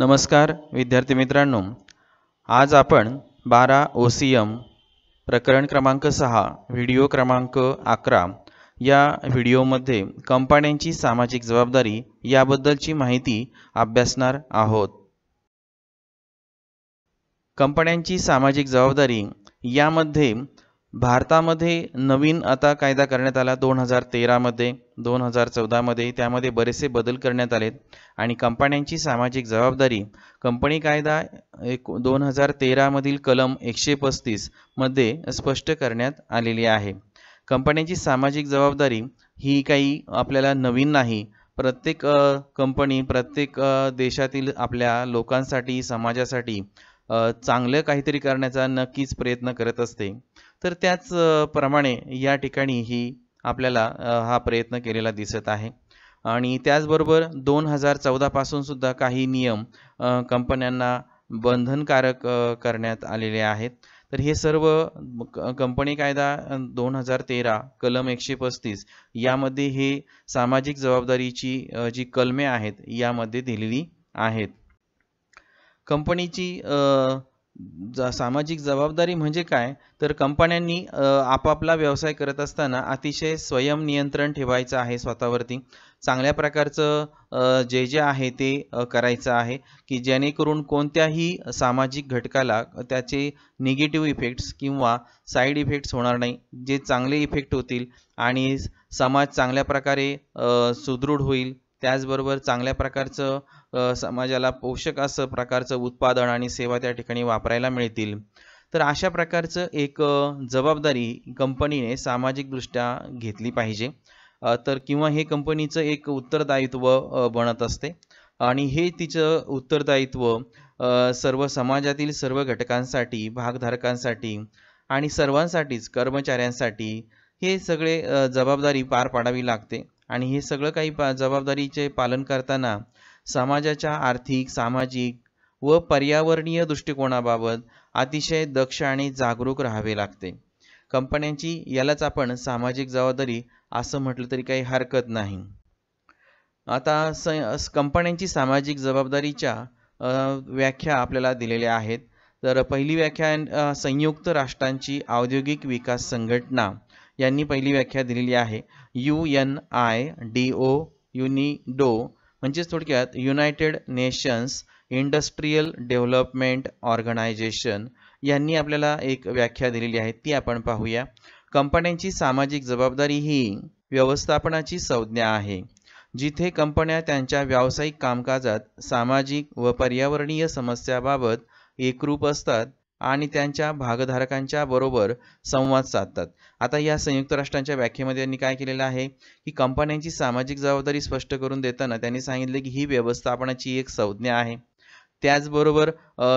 नमस्कार विद्यार्थी मित्रांनो आज आपण बारा ओ सी एम प्रकरण क्रमांक सहा व्हिडिओ क्रमांक अकरा या व्हिडिओमध्ये कंपन्यांची सामाजिक जबाबदारी याबद्दलची माहिती अभ्यासणार आहोत कंपन्यांची सामाजिक जबाबदारी यामध्ये भारतामध्ये नवीन आता कायदा करण्यात आला दोन हजार तेरामध्ये दोन हजार चौदामध्ये त्यामध्ये बरेचसे बदल करण्यात आलेत आणि कंपन्यांची सामाजिक जबाबदारी कंपनी कायदा एक दोन हजार तेरामधील कलम एकशे पस्तीसमध्ये स्पष्ट करण्यात आलेली आहे कंपन्यांची सामाजिक जबाबदारी ही काही आपल्याला नवीन नाही प्रत्येक कंपनी प्रत्येक देशातील आपल्या लोकांसाठी समाजासाठी चांगलं काहीतरी करण्याचा नक्कीच प्रयत्न करत असते तर त्याच प्रमाणे या ठिकाणी ही आपल्याला हा प्रयत्न केलेला दिसत आहे आणि त्याचबरोबर दोन हजार चौदापासून सुद्धा काही नियम कंपन्यांना बंधनकारक करण्यात आलेले आहेत तर हे सर्व कंपनी कायदा दोन हजार तेरा कलम एकशे पस्तीस यामध्ये हे सामाजिक जबाबदारीची जी कलमे आहेत यामध्ये दिलेली आहेत कंपनीची सामाजिक जबाबदारी म्हणजे काय तर कंपन्यांनी आपापला व्यवसाय करत असताना अतिशय स्वयं नियंत्रण ठेवायचं आहे स्वतःवरती चांगल्या प्रकारचं जे जे आहे ते करायचं आहे की जेणेकरून कोणत्याही सामाजिक घटकाला त्याचे निगेटिव्ह इफेक्ट्स किंवा साईड इफेक्ट्स होणार नाही जे चांगले इफेक्ट होतील आणि समाज चांगल्या प्रकारे सुदृढ होईल त्याचबरोबर चांगल्या प्रकारचं समाजाला पोषक असं प्रकारचं उत्पादन आणि सेवा त्या ठिकाणी वापरायला मिळतील तर अशा प्रकारचं एक जबाबदारी कंपनीने सामाजिकदृष्ट्या घेतली पाहिजे तर किंवा हे कंपनीचं एक उत्तरदायित्व बनत असते आणि हे तिचं उत्तरदायित्व सर्व समाजातील सर्व घटकांसाठी भागधारकांसाठी आणि सर्वांसाठीच कर्मचाऱ्यांसाठी हे सगळे जबाबदारी पार पाडावी लागते आणि हे सगळं काही पा जबाबदारीचे पालन करताना समाजाच्या आर्थिक सामाजिक व पर्यावरणीय दृष्टिकोनाबाबत अतिशय दक्ष आणि जागरूक राहावे लागते कंपन्यांची यालाच आपण सामाजिक जबाबदारी असं म्हटलं तरी काही हरकत नाही आता स कंपन्यांची सामाजिक जबाबदारीच्या व्याख्या आपल्याला दिलेल्या आहेत तर पहिली व्याख्या संयुक्त राष्ट्रांची औद्योगिक विकास संघटना यांनी पहिली व्याख्या दिलेली आहे U N I D O UNIDO म्हणजेच थोडक्यात united nations industrial development organisation यांनी आपल्याला एक व्याख्या दिलेली आहे ती आपण पाहूया कंपन्यांची सामाजिक जबाबदारी ही व्यवस्थापनाची संज्ञा आहे जिथे कंपन्या त्यांच्या व्यावसायिक कामकाजात सामाजिक व पर्यावरणीय समस्याबाबत एकरूप असतात आणि त्यांच्या भागधारकांच्या बरोबर संवाद साधतात आता या संयुक्त राष्ट्रांच्या व्याख्येमध्ये त्यांनी काय केलेलं आहे की कंपन्यांची सामाजिक जबाबदारी स्पष्ट करून देताना त्यांनी सांगितले की ही व्यवस्थापनाची एक संज्ञा आहे त्याचबरोबर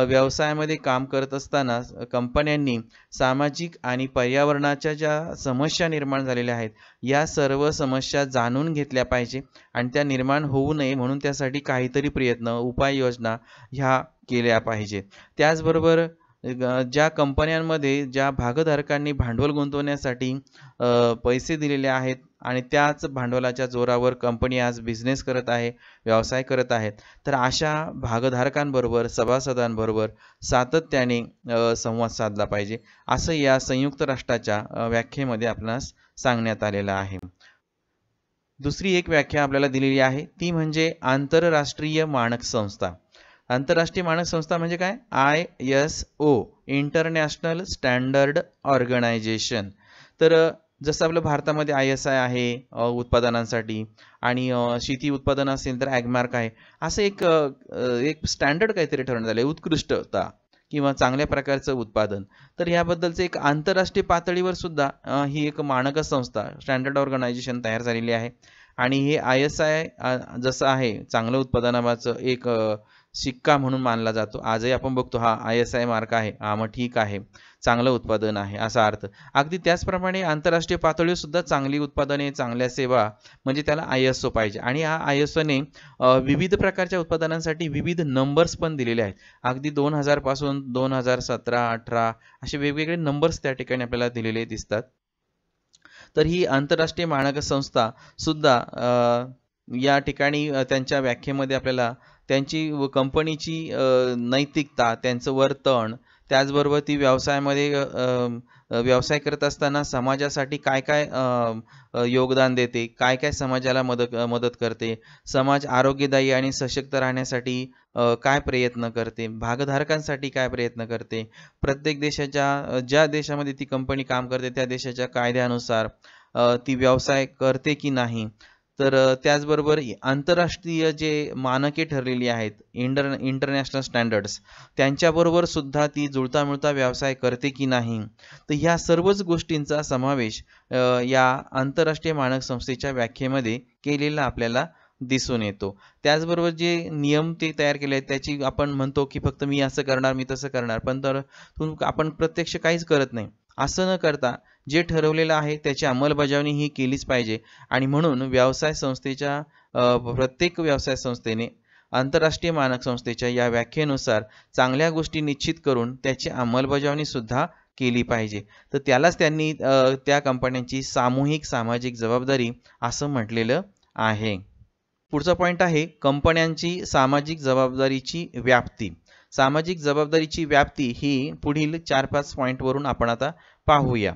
व्यवसायामध्ये काम करत असताना कंपन्यांनी सामाजिक आणि पर्यावरणाच्या ज्या समस्या निर्माण झालेल्या आहेत या सर्व समस्या जाणून घेतल्या पाहिजे आणि त्या निर्माण होऊ नये म्हणून त्यासाठी काहीतरी प्रयत्न उपाययोजना ह्या केल्या पाहिजेत त्याचबरोबर ज्या कंपन्यांमध्ये ज्या भागधारकांनी भांडवल गुंतवण्यासाठी पैसे दिलेले आहेत आणि त्याच भांडवलाच्या जोरावर कंपनी आज बिझनेस करत आहे व्यवसाय करत आहेत तर अशा भागधारकांबरोबर सभासदांबरोबर सातत्याने संवाद साधला पाहिजे असं या संयुक्त राष्ट्राच्या व्याख्येमध्ये आपणास सांगण्यात आलेलं आहे दुसरी एक व्याख्या आपल्याला दिलेली आहे ती म्हणजे आंतरराष्ट्रीय मानक संस्था आंतरराष्ट्रीय मानक संस्था म्हणजे काय I S O international standard organisation तर जसं आपलं भारतामध्ये आय एस आय आहे उत्पादनांसाठी आणि शेती उत्पादन असेल तर ॲगमार्क आहे असं एक एक स्टँडर्ड काहीतरी ठरवण्यात आलं आहे उत्कृष्टता किंवा चांगल्या प्रकारचं उत्पादन तर याबद्दलचं एक आंतरराष्ट्रीय पातळीवर सुद्धा ही एक मानक संस्था स्टँडर्ड ऑर्गनायझेशन तयार झालेली आहे आणि हे आय एस आय जसं आहे चांगलं उत्पादनाचं एक सिक्का म्हणून मानला जातो आजही आपण बघतो हा आय एस आय मार्क आहे हा मग ठीक आहे चांगलं उत्पादन आहे असा अर्थ अगदी त्याचप्रमाणे आंतरराष्ट्रीय पातळीवर सुद्धा चांगली उत्पादने चांगल्या सेवा म्हणजे त्याला आय एस ओ पाहिजे आणि हा आय एस ओने विविध प्रकारच्या उत्पादनांसाठी विविध नंबर्स पण दिलेले आहेत अगदी दोन पासून दोन हजार सतरा अठरा असे वेगवेगळे नंबर्स त्या ठिकाणी आपल्याला दिलेले दिसतात तर ही आंतरराष्ट्रीय मानक संस्था सुद्धा या ठिकाणी त्यांच्या व्याख्येमध्ये आपल्याला त्यांची व कंपनीची नैतिकता त्यांचं वर्तन त्याचबरोबर ती व्यवसायामध्ये व्यवसाय करत असताना समाजासाठी काय काय योगदान देते काय काय समाजाला मदत मदत करते समाज आरोग्यदायी आणि सशक्त राहण्यासाठी काय प्रयत्न करते भागधारकांसाठी काय प्रयत्न करते प्रत्येक देशाच्या ज्या देशामध्ये ती कंपनी काम करते त्या देशाच्या कायद्यानुसार ती व्यवसाय करते की नाही तर त्याचबरोबर आंतरराष्ट्रीय जे मानके ठरलेली आहेत इंडर इंटरनॅशनल स्टँडर्ड्स त्यांच्याबरोबर सुद्धा ती जुळता मिळता व्यवसाय करते की नाही तर ह्या सर्वच गोष्टींचा समावेश या आंतरराष्ट्रीय मानक संस्थेच्या व्याख्येमध्ये केलेला आपल्याला दिसून येतो त्याचबरोबर जे नियम ते तयार केले आहेत त्याची आपण म्हणतो की फक्त मी असं करणार मी तसं करणार पण तर आपण प्रत्यक्ष काहीच करत नाही असं न करता जे ठरवलेलं आहे त्याची अंमलबजावणी ही केलीच पाहिजे आणि म्हणून व्यवसाय संस्थेच्या प्रत्येक व्यवसाय संस्थेने आंतरराष्ट्रीय मानक संस्थेच्या या व्याख्येनुसार चांगल्या गोष्टी निश्चित करून त्याची अंमलबजावणीसुद्धा सुद्धा केली पाहिजे तर त्यालाच त्यांनी त्या कंपन्यांची सामूहिक सामाजिक जबाबदारी असं म्हटलेलं आहे पुढचा पॉईंट आहे कंपन्यांची सामाजिक जबाबदारीची व्याप्ती सामाजिक जबाबदारीची व्याप्ती ही पुढील चार पाच पॉईंटवरून आपण आता पाहूया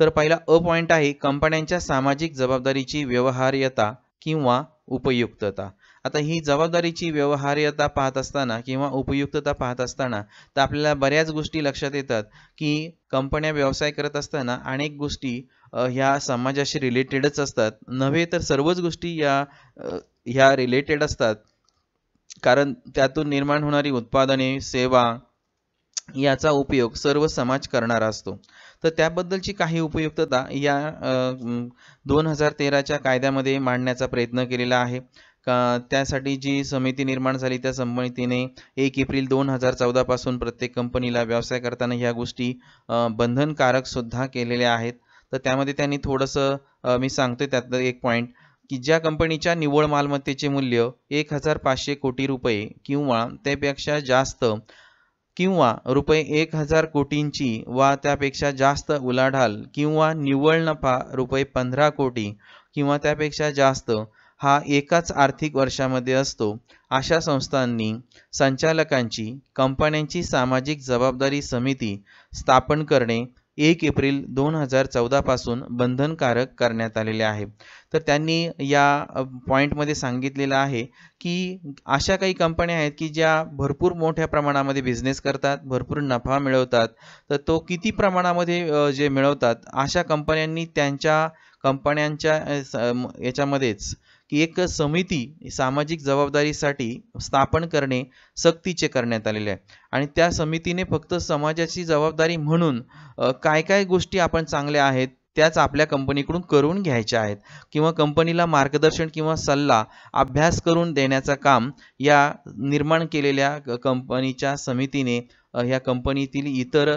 तर पहिला अ पॉईंट आहे कंपन्यांच्या सामाजिक जबाबदारीची व्यवहार्यता किंवा उपयुक्तता आता ही जबाबदारीची व्यवहार्यता पाहत असताना किंवा उपयुक्तता पाहत असताना तर आपल्याला बऱ्याच गोष्टी लक्षात येतात की कंपन्या व्यवसाय करत असताना अनेक गोष्टी ह्या समाजाशी रिलेटेडच असतात नव्हे तर सर्वच गोष्टी या ह्या रिलेटेड असतात कारण त्यातून निर्माण होणारी उत्पादने सेवा याचा उपयोग सर्व समाज करणारा असतो तर त्याबद्दलची काही उपयुक्तता या दोन हजार तेराच्या कायद्यामध्ये मांडण्याचा प्रयत्न केलेला आहे का त्यासाठी जी समिती निर्माण झाली त्या समितीने एक एप्रिल दोन हजार चौदापासून प्रत्येक कंपनीला व्यवसाय करताना ह्या गोष्टी बंधनकारक सुद्धा केलेल्या आहेत तर त्यामध्ये त्यांनी थोडंसं मी सांगतोय त्यातलं एक पॉईंट की ज्या कंपनीच्या निव्वळ मालमत्तेचे मूल्य एक हजार पाचशे कोटी रुपये किंवा त्यापेक्षा जास्त किंवा रुपये एक हजार कोटींची वा त्यापेक्षा जास्त उलाढाल किंवा निव्वळ नफा रुपये पंधरा कोटी किंवा त्यापेक्षा जास्त हा एकाच आर्थिक वर्षामध्ये असतो अशा संस्थांनी संचालकांची कंपन्यांची सामाजिक जबाबदारी समिती स्थापन करणे एक एप्रिल दोन हजार चौदापासून बंधनकारक करण्यात आलेले आहे तर त्यांनी या पॉईंटमध्ये सांगितलेलं आहे की अशा काही कंपन्या आहेत की ज्या भरपूर मोठ्या प्रमाणामध्ये बिझनेस करतात भरपूर नफा मिळवतात तर तो किती प्रमाणामध्ये जे मिळवतात अशा कंपन्यांनी त्यांच्या कंपन्यांच्या याच्यामध्येच की एक समिती सामाजिक जबाबदारीसाठी स्थापन करणे सक्तीचे करण्यात आलेले आहे आणि त्या समितीने फक्त समाजाची जबाबदारी म्हणून काय काय गोष्टी आपण चांगल्या आहेत त्याच आपल्या कंपनीकडून करून घ्यायच्या आहेत किंवा कंपनीला मार्गदर्शन किंवा सल्ला अभ्यास करून देण्याचं काम या निर्माण केलेल्या कंपनीच्या समितीने ह्या कंपनीतील इतर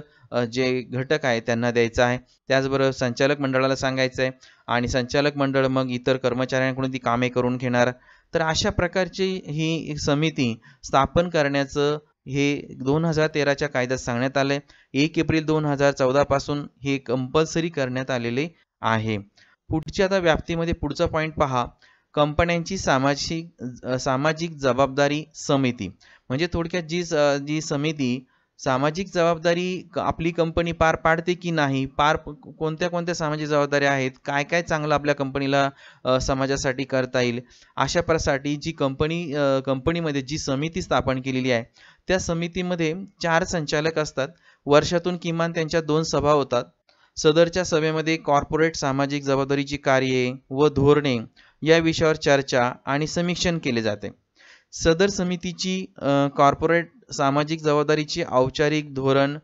जे घटक आहे त्यांना द्यायचं आहे त्याचबरोबर संचालक मंडळाला सांगायचं आहे आणि संचालक मंडळ मग इतर कर्मचाऱ्यांकडून ती कामे करून घेणार तर अशा प्रकारची ही समिती स्थापन करण्याचं हे दोन हजार तेराच्या कायद्यात सांगण्यात आले एक एप्रिल दोन हजार चौदापासून हे कंपल्सरी करण्यात आलेले आहे पुढच्या आता व्याप्तीमध्ये पुढचा पॉईंट पहा कंपन्यांची सामाजिक सामाजिक जबाबदारी समिती म्हणजे थोडक्यात जी जी समिती सामाजिक जबाबदारी आपली कंपनी पार पाडते की नाही पार कोणत्या कोणत्या सामाजिक जबाबदाऱ्या आहेत काय काय चांगलं आपल्या कंपनीला समाजासाठी करता येईल अशा प्रसाठी जी कंपनी कंपनीमध्ये जी समिती स्थापन केलेली आहे त्या समितीमध्ये चार संचालक असतात वर्षातून किमान त्यांच्या दोन सभा होतात सदरच्या सभेमध्ये कॉर्पोरेट सामाजिक जबाबदारीची कार्ये व धोरणे या विषयावर चर्चा आणि समीक्षण केले जाते सदर समितीची कॉर्पोरेट सामाजिक जबाबदारीची औपचारिक धोरण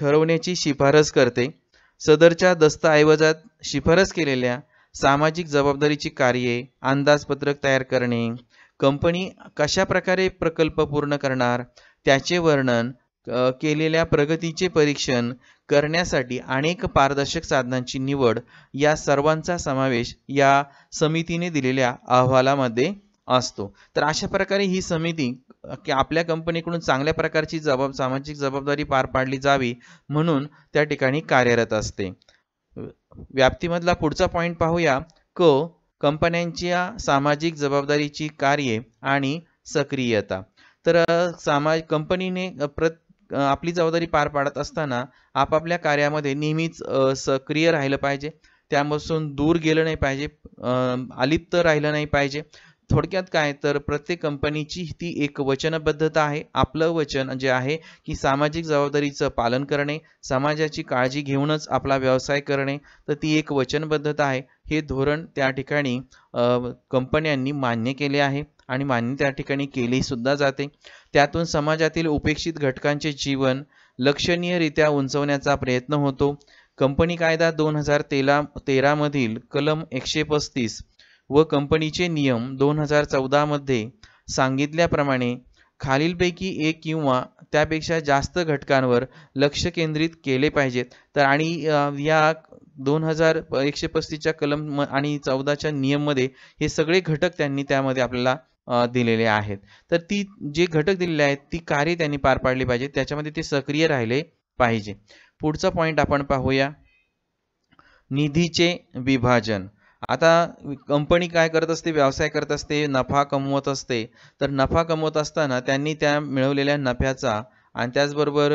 ठरवण्याची शिफारस करते सदरच्या दस्तऐवजात शिफारस केलेल्या सामाजिक जबाबदारीची कार्ये अंदाजपत्रक तयार करणे कंपनी कशा प्रकारे प्रकल्प पूर्ण करणार त्याचे वर्णन केलेल्या प्रगतीचे परीक्षण करण्यासाठी अनेक पारदर्शक साधनांची निवड या सर्वांचा समावेश या समितीने दिलेल्या अहवालामध्ये असतो तर अशा प्रकारे ही समिती की आपल्या कंपनीकडून चांगल्या प्रकारची जबाब सामाजिक जबाबदारी पार पाडली जावी म्हणून त्या ठिकाणी कार्यरत असते व्याप्तीमधला पुढचा पॉईंट पाहूया क कंपन्यांच्या सामाजिक जबाबदारीची कार्ये आणि सक्रियता तर सामा कंपनीने प्रत आपली जबाबदारी पार पाडत असताना आपापल्या कार्यामध्ये नेहमीच सक्रिय राहिलं पाहिजे त्यापासून दूर गेलं नाही पाहिजे अलिप्त राहिलं नाही पाहिजे थोडक्यात काय तर प्रत्येक कंपनीची ती एक वचनबद्धता आहे आपलं वचन जे आहे की सामाजिक जबाबदारीचं पालन करणे समाजाची काळजी घेऊनच आपला व्यवसाय करणे तर ती एक वचनबद्धता आहे हे धोरण त्या ठिकाणी कंपन्यांनी मान्य केले आहे आणि मान्य त्या ठिकाणी केलीसुद्धा सुद्धा जाते त्यातून समाजातील उपेक्षित घटकांचे जीवन लक्षणीयरित्या उंचवण्याचा प्रयत्न होतो कंपनी कायदा दोन हजार तेरा तेरामधील कलम एकशे पस्तीस व कंपनीचे नियम दोन हजार चौदामध्ये सांगितल्याप्रमाणे खालीलपैकी एक किंवा त्यापेक्षा जास्त घटकांवर लक्ष केंद्रित केले पाहिजेत तर आणि या दोन हजार एकशे पस्तीसच्या कलम आणि चौदाच्या नियममध्ये हे सगळे घटक त्यांनी त्यामध्ये आपल्याला दिलेले आहेत तर ती जे घटक दिलेले आहेत ती कार्य त्यांनी पार पाडली पाहिजे त्याच्यामध्ये ते सक्रिय राहिले पाहिजे पुढचा पॉईंट आपण पाहूया निधीचे विभाजन आता कंपनी काय करत असते व्यवसाय करत असते नफा कमवत असते तर नफा कमवत असताना त्यांनी त्या मिळवलेल्या नफ्याचा आणि त्याचबरोबर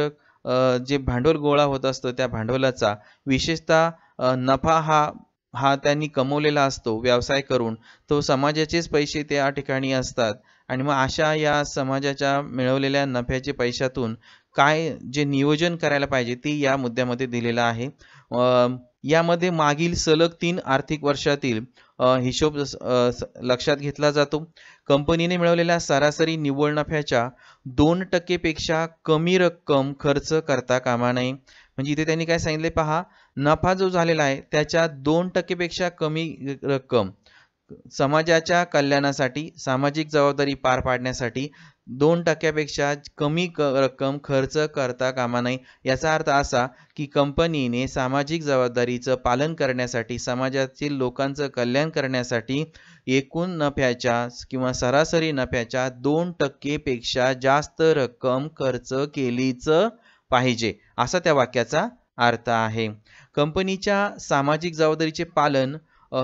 जे भांडवल गोळा होत असतं त्या भांडवलाचा विशेषतः नफा हा हा त्यांनी कमवलेला असतो व्यवसाय करून तो समाजाचेच पैसे त्या ठिकाणी असतात आणि मग अशा या समाजाच्या मिळवलेल्या नफ्याच्या पैशातून काय जे नियोजन करायला पाहिजे ती या मुद्द्यामध्ये दिलेलं आहे यामध्ये मागील सलग तीन आर्थिक वर्षातील हिशोब लक्षात घेतला जातो कंपनीने मिळवलेल्या सरासरी निव्वळ नफ्याच्या दोन टक्केपेक्षा कमी रक्कम खर्च करता कामा नये म्हणजे इथे त्यांनी काय सांगितले पहा नफा जो झालेला आहे त्याच्या दोन टक्केपेक्षा कमी रक्कम समाजाच्या कल्याणासाठी सामाजिक जबाबदारी पार पाडण्यासाठी दोन टक्क्यापेक्षा कमी क रक्कम खर्च करता कामा नये याचा अर्थ असा की कंपनीने सामाजिक जबाबदारीचं पालन करण्यासाठी समाजातील लोकांचं कल्याण करण्यासाठी एकूण नफ्याच्या किंवा सरासरी नफ्याच्या दोन टक्केपेक्षा जास्त रक्कम खर्च केलीच पाहिजे असा त्या वाक्याचा अर्थ आहे कंपनीच्या सामाजिक जबाबदारीचे पालन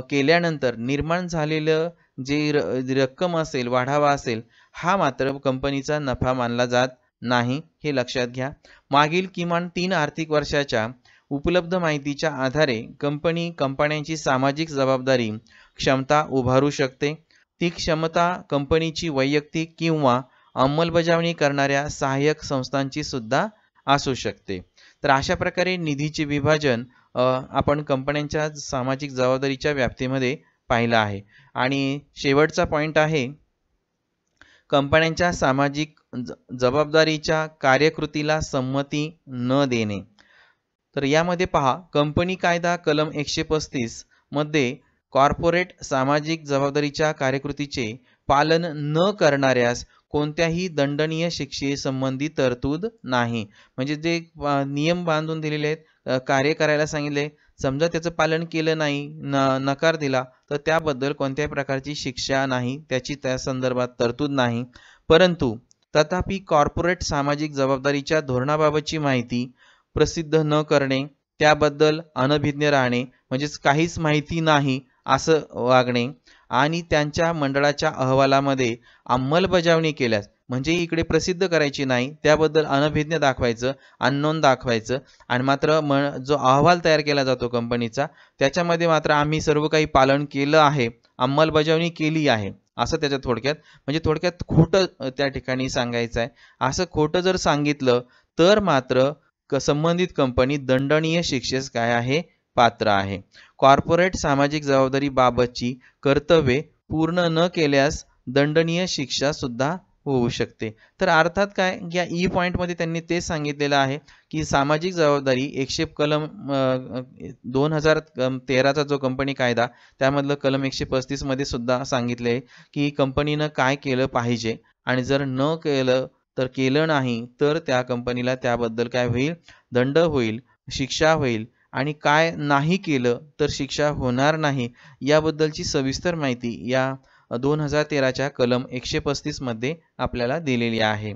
केल्यानंतर निर्माण झालेलं जे रक्कम असेल वाढावा असेल हा मात्र कंपनीचा नफा मानला जात नाही हे लक्षात घ्या मागील किमान तीन आर्थिक वर्षाच्या उपलब्ध माहितीच्या आधारे कंपनी कंपन्यांची सामाजिक जबाबदारी क्षमता उभारू शकते ती क्षमता कंपनीची वैयक्तिक किंवा अंमलबजावणी करणाऱ्या सहाय्यक संस्थांची सुद्धा असू शकते तर अशा प्रकारे निधीचे विभाजन आपण कंपन्यांच्या सामाजिक जबाबदारीच्या व्याप्तीमध्ये पाहिलं आहे आणि शेवटचा पॉईंट आहे कंपन्यांच्या सामाजिक जबाबदारीच्या कार्यकृतीला संमती न देणे तर यामध्ये पहा कंपनी कायदा कलम एकशे पस्तीस मध्ये कॉर्पोरेट सामाजिक जबाबदारीच्या कार्यकृतीचे पालन न करणाऱ्यास कोणत्याही दंडनीय शिक्षे संबंधी तरतूद नाही म्हणजे जे नियम बांधून दिलेले आहेत कार्य करायला सांगितले समजा त्याचं पालन केलं नाही न नकार दिला तर त्याबद्दल कोणत्याही प्रकारची शिक्षा नाही त्याची त्या संदर्भात तरतूद नाही परंतु तथापि कॉर्पोरेट सामाजिक जबाबदारीच्या धोरणाबाबतची माहिती प्रसिद्ध न करणे त्याबद्दल अनभिज्ञ राहणे म्हणजेच काहीच माहिती नाही असं वागणे आणि त्यांच्या मंडळाच्या अहवालामध्ये अंमलबजावणी केल्यास म्हणजे इकडे प्रसिद्ध करायची नाही त्याबद्दल अनभिज्ञ दाखवायचं अननोन दाखवायचं आणि मात्र म जो अहवाल तयार केला जातो कंपनीचा त्याच्यामध्ये मात्र आम्ही सर्व काही पालन केलं आहे अंमलबजावणी केली आहे असं त्याच्या थोडक्यात म्हणजे थोडक्यात खोटं त्या ठिकाणी सांगायचं आहे असं खोटं जर सांगितलं तर मात्र संबंधित कंपनी दंडनीय शिक्षेस काय आहे पात्र आहे कॉर्पोरेट सामाजिक जबाबदारीबाबतची कर्तव्ये पूर्ण न केल्यास दंडनीय शिक्षा सुद्धा होऊ शकते तर अर्थात काय या ई e पॉईंटमध्ये त्यांनी तेच सांगितलेलं आहे की सामाजिक जबाबदारी एकशे कलम दोन हजार तेराचा जो कंपनी कायदा त्यामधलं कलम एकशे पस्तीसमध्ये सुद्धा सांगितले आहे की कंपनीनं काय केलं पाहिजे आणि जर न केलं तर केलं नाही तर त्या कंपनीला त्याबद्दल काय होईल दंड होईल शिक्षा होईल आणि काय नाही केलं तर शिक्षा होणार नाही याबद्दलची सविस्तर माहिती या दोन हजार तेराच्या कलम एकशे पस्तीसमध्ये आपल्याला दिलेली आहे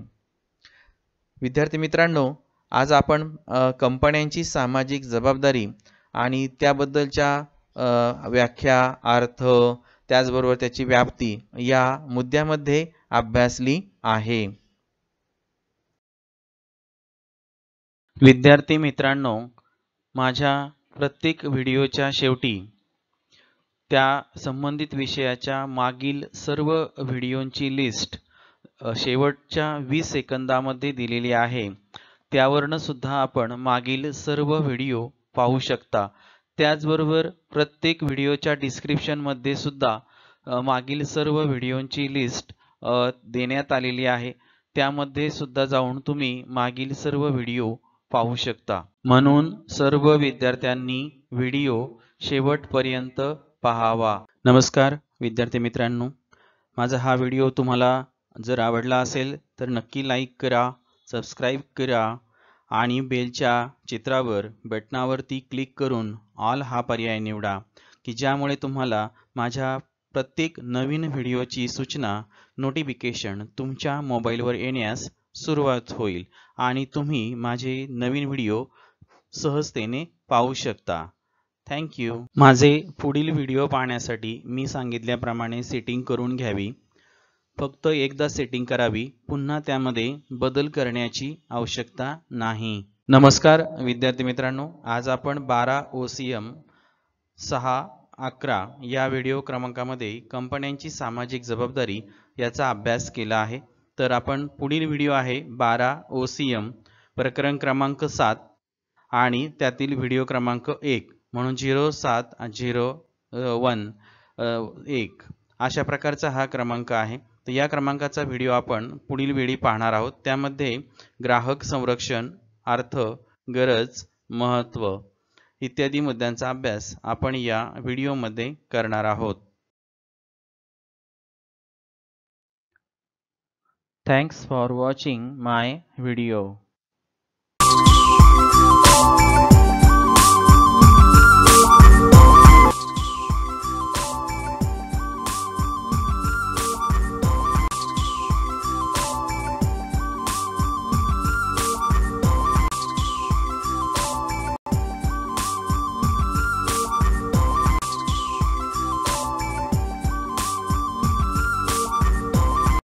विद्यार्थी मित्रांनो आज आपण कंपन्यांची सामाजिक जबाबदारी आणि त्याबद्दलच्या व्याख्या अर्थ त्याचबरोबर त्याची व्याप्ती या मुद्द्यामध्ये अभ्यासली आहे विद्यार्थी मित्रांनो माझ्या प्रत्येक व्हिडिओच्या शेवटी त्या संबंधित विषयाच्या मागील सर्व व्हिडिओंची लिस्ट शेवटच्या वीस सेकंदामध्ये दिलेली आहे त्यावरनं सुद्धा आपण मागील सर्व व्हिडिओ पाहू शकता त्याचबरोबर प्रत्येक व्हिडिओच्या डिस्क्रिप्शनमध्ये सुद्धा मागील सर्व व्हिडिओंची लिस्ट देण्यात आलेली आहे त्यामध्ये सुद्धा जाऊन तुम्ही मागील सर्व व्हिडिओ पाहू शकता म्हणून सर्व विद्यार्थ्यांनी व्हिडिओ शेवटपर्यंत पहावा नमस्कार विद्यार्थी मित्रांनो माझा हा व्हिडिओ तुम्हाला जर आवडला असेल तर नक्की लाईक करा सबस्क्राईब करा आणि बेलच्या चित्रावर बटनावरती क्लिक करून ऑल हा पर्याय निवडा की ज्यामुळे तुम्हाला माझ्या प्रत्येक नवीन व्हिडिओची सूचना नोटिफिकेशन तुमच्या मोबाईलवर येण्यास सुरुवात होईल आणि तुम्ही माझे नवीन व्हिडिओ सहजतेने पाहू शकता थँक्यू हो. माझे पुढील व्हिडिओ पाहण्यासाठी मी सांगितल्याप्रमाणे सेटिंग करून घ्यावी फक्त एकदा सेटिंग करावी पुन्हा त्यामध्ये बदल करण्याची आवश्यकता नाही नमस्कार विद्यार्थी मित्रांनो आज आपण बारा ओ सी एम सहा अकरा या व्हिडिओ क्रमांकामध्ये कंपन्यांची सामाजिक जबाबदारी याचा अभ्यास केला आहे तर आपण पुढील व्हिडिओ आहे बारा ओ सी एम प्रकरण क्रमांक सात आणि त्यातील व्हिडिओ क्रमांक एक म्हणून झिरो सात झिरो वन एक अशा प्रकारचा हा क्रमांक आहे तर या क्रमांकाचा व्हिडिओ आपण पुढील वेळी पाहणार आहोत त्यामध्ये ग्राहक संरक्षण अर्थ गरज महत्त्व इत्यादी मुद्द्यांचा अभ्यास आपण या व्हिडिओमध्ये करणार आहोत thanks for watching my video